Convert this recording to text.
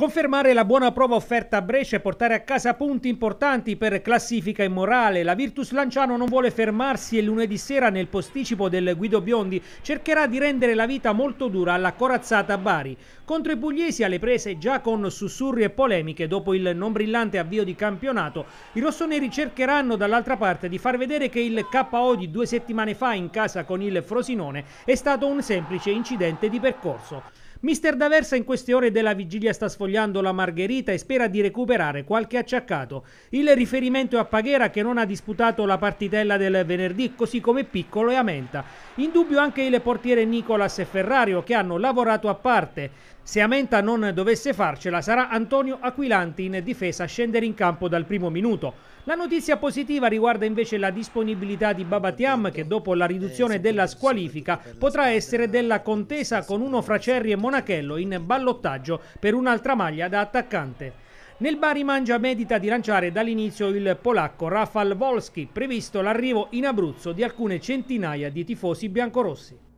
Confermare la buona prova offerta a Brescia e portare a casa punti importanti per classifica e morale. La Virtus Lanciano non vuole fermarsi e lunedì sera nel posticipo del Guido Biondi cercherà di rendere la vita molto dura alla corazzata Bari. Contro i pugliesi alle prese già con sussurri e polemiche dopo il non brillante avvio di campionato, i rossoneri cercheranno dall'altra parte di far vedere che il KO di due settimane fa in casa con il Frosinone è stato un semplice incidente di percorso. Mister D'Aversa in queste ore della vigilia sta sfogliando la Margherita e spera di recuperare qualche acciaccato. Il riferimento è a Paghera che non ha disputato la partitella del venerdì, così come Piccolo e Amenta. In dubbio anche il portiere Nicolas e Ferrario che hanno lavorato a parte. Se Amenta non dovesse farcela sarà Antonio Aquilanti in difesa a scendere in campo dal primo minuto. La notizia positiva riguarda invece la disponibilità di Babatiam che dopo la riduzione eh, della squalifica potrà essere della contesa con uno fra Cerri e Monaco Monachello in ballottaggio per un'altra maglia da attaccante. Nel Bari Mangia medita di lanciare dall'inizio il polacco Rafal Wolski, previsto l'arrivo in Abruzzo di alcune centinaia di tifosi biancorossi.